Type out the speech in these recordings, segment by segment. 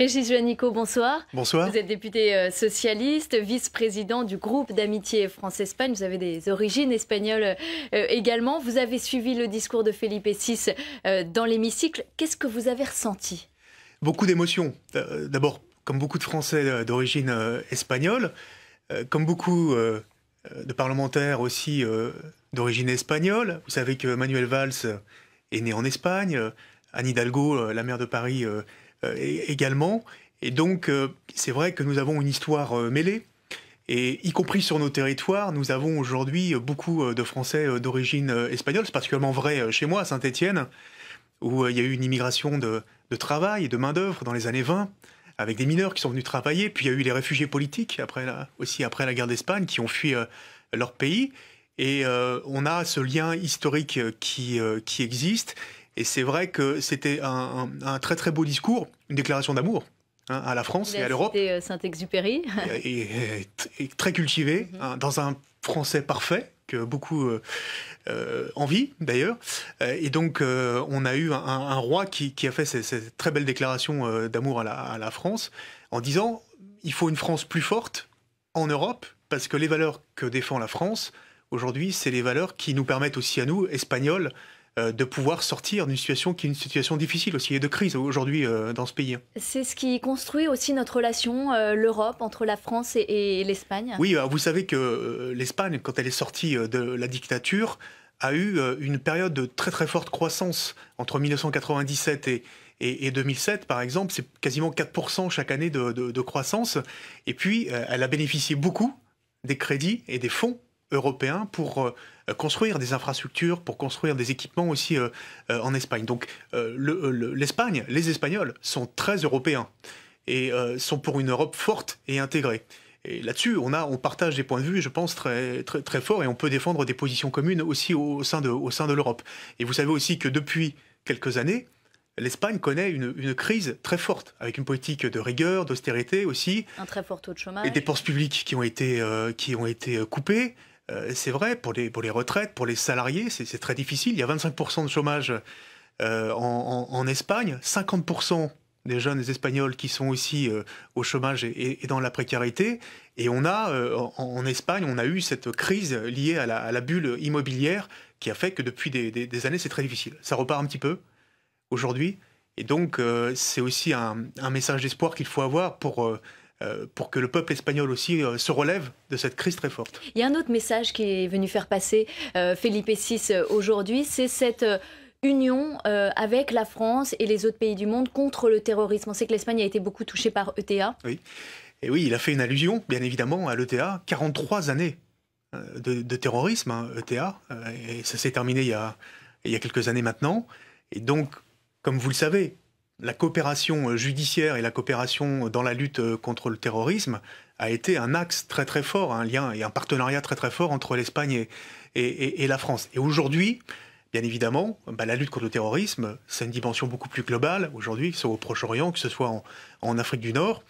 Régis Joannico, bonsoir. Bonsoir. Vous êtes député euh, socialiste, vice-président du groupe d'amitié France-Espagne. Vous avez des origines espagnoles euh, euh, également. Vous avez suivi le discours de Felipe VI dans l'hémicycle. Qu'est-ce que vous avez ressenti Beaucoup d'émotions. D'abord, comme beaucoup de Français d'origine espagnole, comme beaucoup de parlementaires aussi d'origine espagnole. Vous savez que Manuel Valls est né en Espagne. Anne Hidalgo, la maire de Paris, euh, également. Et donc, euh, c'est vrai que nous avons une histoire euh, mêlée. Et y compris sur nos territoires, nous avons aujourd'hui beaucoup de Français d'origine espagnole. C'est particulièrement vrai chez moi, à Saint-Étienne, où il y a eu une immigration de, travail et de main-d'œuvre dans les années 20, avec des mineurs qui sont venus travailler. Puis il y a eu les réfugiés politiques, après aussi après la guerre d'Espagne, qui ont fui leur pays. Et on a ce lien historique qui existe. Et c'est vrai que c'était un, très très beau discours, une déclaration d'amour. Hein, à la France et à l'Europe. Euh, Saint-Exupéry. et, très cultivé, mhm. hein, dans un français parfait que beaucoup euh, euh d'ailleurs. Euh, et donc on a eu un, roi qui, a fait cette très belle déclaration d'amour à la, France en disant il faut une France plus forte en Europe parce que les valeurs que défend la France aujourd'hui, c'est les valeurs qui nous permettent aussi à nous, Espagnols, euh, de pouvoir sortir d'une situation qui est une situation difficile aussi et de crise aujourd'hui euh, dans ce pays. Hein. C'est ce qui construit aussi notre relation, euh, l'Europe, entre la France et, l'Espagne. Oui, vous savez que l'Espagne, quand elle est sortie de la dictature, a eu une période de très très forte croissance entre 1997 et, et, 2007, par exemple, c'est quasiment 4% chaque année de, de, croissance. Et puis, elle a bénéficié beaucoup des crédits et des fonds européens pour euh, construire des infrastructures, pour construire des équipements aussi euh, euh, en Espagne. Donc l'Espagne, les Espagnols sont très européens et sont pour une Europe forte et intégrée. Et là-dessus, on, a, on partage des points de vue, je pense, très, très, très forts et on peut défendre des positions communes aussi au, sein de, au sein de l'Europe. Et vous savez aussi que depuis quelques années, l'Espagne connaît une, crise très forte, avec une politique de rigueur, d'austérité aussi. Un très fort taux de chômage. Et dépenses publiques qui ont été, qui ont été coupées. Euh, c'est vrai, pour les, retraites, pour les salariés, c'est très difficile. Il y a 25% de chômage euh, en, Espagne, 50% des jeunes Espagnols qui sont aussi euh, au chômage et, dans la précarité. Et on a, en, Espagne, on a eu cette crise liée à la, bulle immobilière qui a fait que depuis des, années, c'est très difficile. Ça repart un petit peu aujourd'hui. Et donc, c'est aussi un message d'espoir qu'il faut avoir pour euh, pour que le peuple espagnol aussi euh, se relève de cette crise très forte. Il y a un autre message qui est venu faire passer euh, Felipe VI aujourd'hui, c'est cette union avec la France et les autres pays du monde contre le terrorisme. On sait que l'Espagne a été beaucoup touchée par ETA. Oui. Et oui, il a fait une allusion, bien évidemment, à l'ETA. 43 années de, terrorisme, ETA. Hein, e et ça s'est terminé il y a quelques années maintenant. Et donc, comme vous le savez, la coopération euh, judiciaire et la coopération dans la lutte euh, contre le terrorisme a été un axe très très fort, hein, un lien et un partenariat très très fort entre l'Espagne et, la France. Et aujourd'hui, bien évidemment, bah, la lutte contre le terrorisme, c'est une dimension beaucoup plus globale aujourd'hui, que ce soit au Proche-Orient, que ce soit en, Afrique du Nord.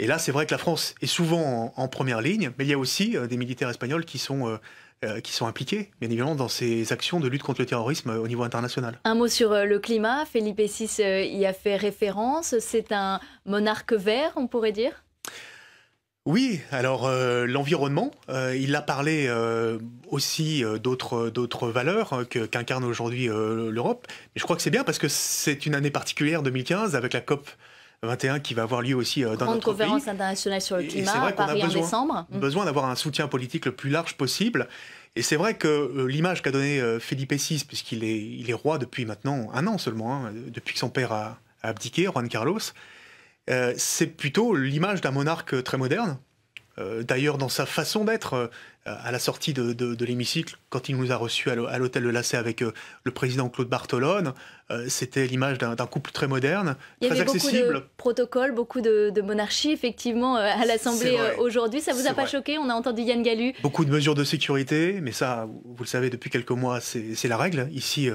Et là, c'est vrai que la France est souvent en, première ligne, mais il y a aussi euh, des militaires espagnols qui sont... Euh, qui sont impliqués, bien évidemment, dans ces actions de lutte contre le terrorisme euh, au niveau international. Un mot sur euh, le climat. Felipe VI y a fait référence. C'est un monarque vert, on pourrait dire oui, alors l'environnement, il a parlé aussi d'autres d'autres valeurs qu'incarne aujourd'hui l'Europe. Mais je crois que c'est bien parce que c'est une année particulière 2015 avec la COP 21 qui va avoir lieu aussi euh, dans Grande conférence internationale sur le climat à Paris décembre. besoin, en a Besoin d'avoir un soutien politique le plus large possible. Et c'est vrai que euh, l'image qu'a donné Philippe euh, VI, puisqu'il est, il est roi depuis maintenant un an seulement, hein, depuis que son père a, abdiqué, Juan Carlos, c'est plutôt l'image d'un monarque très moderne, euh, d'ailleurs, dans sa façon d'être, euh, à la sortie de, l'hémicycle, quand il nous a reçus à l'hôtel de Lacet avec euh, le président Claude Bartolone, c'était l'image d'un couple très moderne, il y très avait accessible. Beaucoup de protocoles, beaucoup de, de monarchie, effectivement, à l'Assemblée aujourd'hui. Ça vous a pas choqué On a entendu Yann Gallu. Beaucoup de mesures de sécurité, mais ça, vous le savez, depuis quelques mois, c'est la règle ici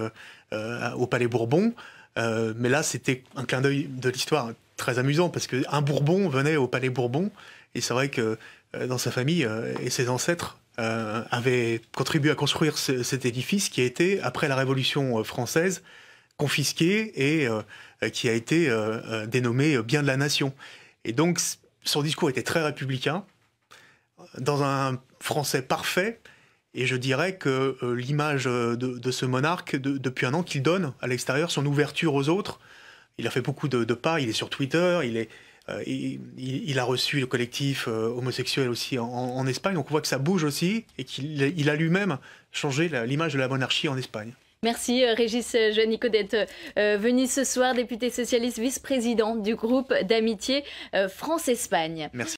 au Palais Bourbon. mais là, c'était un clin d'œil de l'histoire hein, très amusant parce qu'un Bourbon venait au Palais Bourbon. Et c'est vrai que euh, dans sa famille euh, et ses ancêtres euh, avaient contribué à construire cet édifice qui a été, après la Révolution française, confisqué et qui a été dénommé bien de la nation. Et donc, son discours était très républicain, dans un français parfait, et je dirais que l'image de, ce monarque, depuis un an, qu'il donne à l'extérieur, son ouverture aux autres, il a fait beaucoup de pas, il est sur Twitter, il est, euh, il, a reçu le collectif euh, homosexuel aussi en, Espagne, donc on voit que ça bouge aussi et qu'il a lui-même changé l'image de la monarchie en Espagne. Merci euh, Régis Joannico d'être venu ce soir, député socialiste, vice-président du groupe d'amitié France-Espagne. Merci.